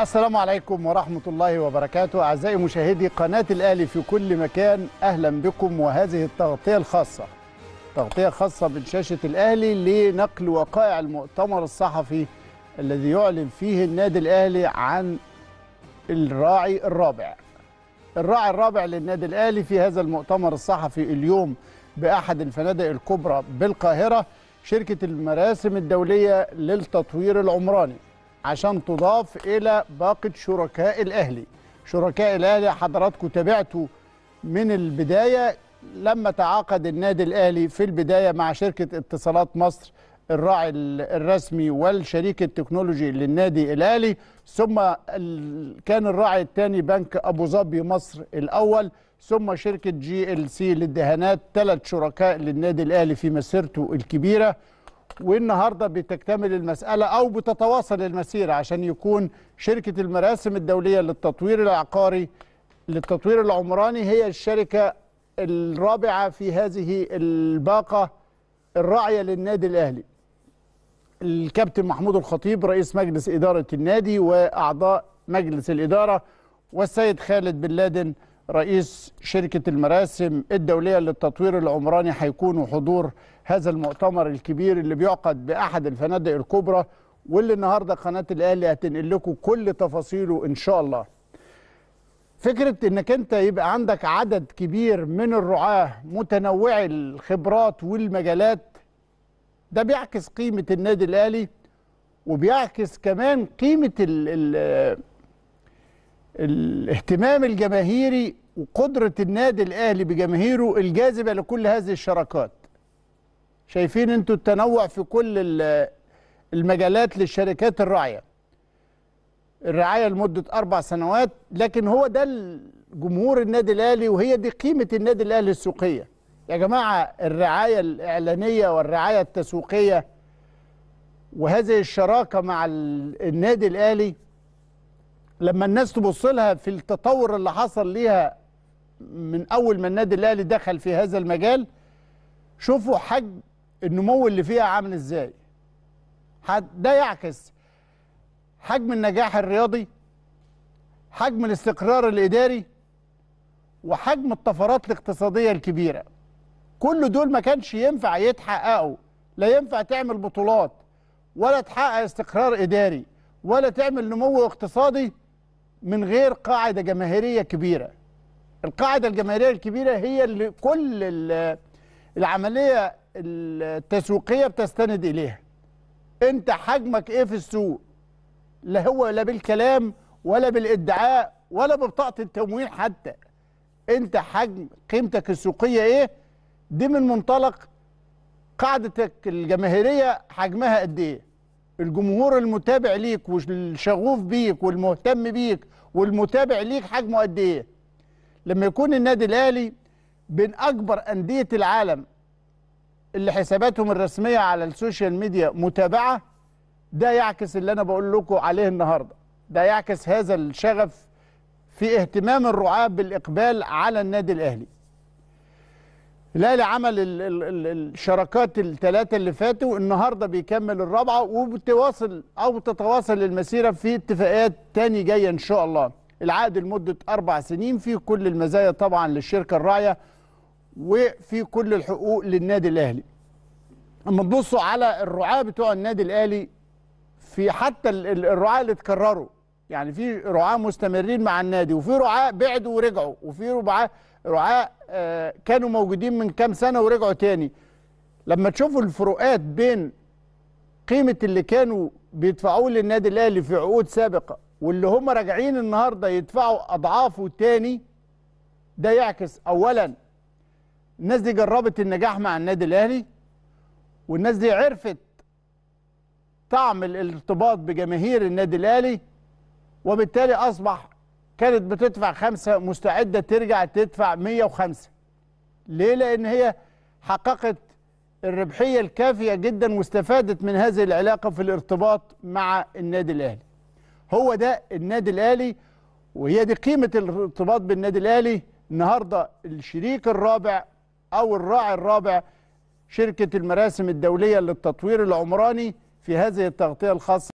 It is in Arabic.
السلام عليكم ورحمة الله وبركاته أعزائي مشاهدي قناة الأهلي في كل مكان أهلا بكم وهذه التغطية الخاصة تغطية خاصة من شاشة الأهلي لنقل وقائع المؤتمر الصحفي الذي يعلن فيه النادي الأهلي عن الراعي الرابع الراعي الرابع للنادي الأهلي في هذا المؤتمر الصحفي اليوم بأحد الفنادق الكبرى بالقاهرة شركة المراسم الدولية للتطوير العمراني عشان تضاف إلى باقة شركاء الأهلي شركاء الأهلي حضراتكم تابعتوا من البداية لما تعاقد النادي الأهلي في البداية مع شركة اتصالات مصر الراعي الرسمي والشريك التكنولوجي للنادي الاهلي ثم كان الراعي الثاني بنك ابو ظبي مصر الاول ثم شركه جي ال سي للدهانات ثلاث شركاء للنادي الاهلي في مسيرته الكبيره والنهارده بتكتمل المساله او بتتواصل المسيره عشان يكون شركه المراسم الدوليه للتطوير العقاري للتطوير العمراني هي الشركه الرابعه في هذه الباقه الراعيه للنادي الاهلي. الكابتن محمود الخطيب رئيس مجلس اداره النادي واعضاء مجلس الاداره والسيد خالد بن لادن رئيس شركة المراسم الدولية للتطوير العمراني هيكون حضور هذا المؤتمر الكبير اللي بيعقد بأحد الفنادق الكبرى واللي النهاردة قناة الأهلي هتنقل لكم كل تفاصيله إن شاء الله فكرة إنك أنت يبقى عندك عدد كبير من الرعاة متنوعي الخبرات والمجالات ده بيعكس قيمة النادي الأهلي وبيعكس كمان قيمة الاهتمام الجماهيري وقدرة النادي الأهلي بجماهيره الجاذبة لكل هذه الشراكات شايفين انتوا التنوع في كل المجالات للشركات الراعية الرعاية لمدة أربع سنوات لكن هو ده جمهور النادي الأهلي وهي دي قيمة النادي الأهلي السوقية يا جماعة الرعاية الإعلانية والرعاية التسويقية وهذه الشراكة مع النادي الأهلي لما الناس تبص لها في التطور اللي حصل ليها من اول ما النادي الاهلي دخل في هذا المجال شوفوا حجم النمو اللي فيها عامل ازاي ده يعكس حجم النجاح الرياضي حجم الاستقرار الاداري وحجم الطفرات الاقتصاديه الكبيره كل دول ما كانش ينفع يتحققوا لا ينفع تعمل بطولات ولا تحقق استقرار اداري ولا تعمل نمو اقتصادي من غير قاعده جماهيريه كبيره القاعده الجماهيريه الكبيره هي اللي كل العمليه التسويقيه بتستند اليها انت حجمك ايه في السوق لا هو لا بالكلام ولا بالادعاء ولا ببطاقه التمويل حتى انت حجم قيمتك السوقيه ايه دي من منطلق قاعدتك الجماهيريه حجمها قد ايه الجمهور المتابع ليك والشغوف بيك والمهتم بيك والمتابع ليك حجمه قد ايه لما يكون النادي الاهلي بين اكبر انديه العالم اللي حساباتهم الرسميه على السوشيال ميديا متابعه ده يعكس اللي انا بقول لكم عليه النهارده ده يعكس هذا الشغف في اهتمام الرعاة بالاقبال على النادي الاهلي الاهلي عمل الـ الـ الشراكات الثلاثه اللي فاتوا النهارده بيكمل الرابعه وبتواصل او بتتواصل المسيره في اتفاقات تاني جايه ان شاء الله العقد لمده اربع سنين في كل المزايا طبعا للشركه الراعيه وفي كل الحقوق للنادي الاهلي اما تبصوا على الرعاه بتوع النادي الاهلي في حتى الرعاه اللي اتكرروا يعني في رعاه مستمرين مع النادي وفي رعاه بعدوا ورجعوا وفي رعاه رعاء آه، كانوا موجودين من كام سنة ورجعوا تاني لما تشوفوا الفروقات بين قيمة اللي كانوا بيدفعوه للنادي الأهلي في عقود سابقة واللي هم راجعين النهاردة يدفعوا أضعافه تاني ده يعكس أولا الناس دي جربت النجاح مع النادي الأهلي والناس دي عرفت طعم الارتباط بجماهير النادي الأهلي وبالتالي أصبح كانت بتدفع خمسة مستعدة ترجع تدفع 105 ليه لأن هي حققت الربحية الكافية جدا واستفادت من هذه العلاقة في الارتباط مع النادي الأهلي هو ده النادي الأهلي وهي دي قيمة الارتباط بالنادي الأهلي النهاردة الشريك الرابع أو الراعي الرابع شركة المراسم الدولية للتطوير العمراني في هذه التغطية الخاصة